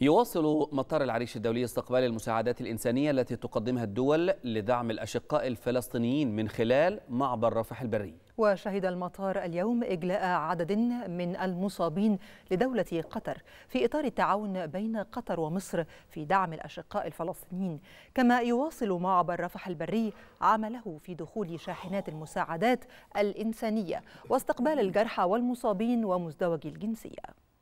يواصل مطار العريش الدولي استقبال المساعدات الإنسانية التي تقدمها الدول لدعم الأشقاء الفلسطينيين من خلال معبر رفح البري وشهد المطار اليوم إجلاء عدد من المصابين لدولة قطر في إطار التعاون بين قطر ومصر في دعم الأشقاء الفلسطينيين كما يواصل معبر رفح البري عمله في دخول شاحنات المساعدات الإنسانية واستقبال الجرحى والمصابين ومزدوجي الجنسية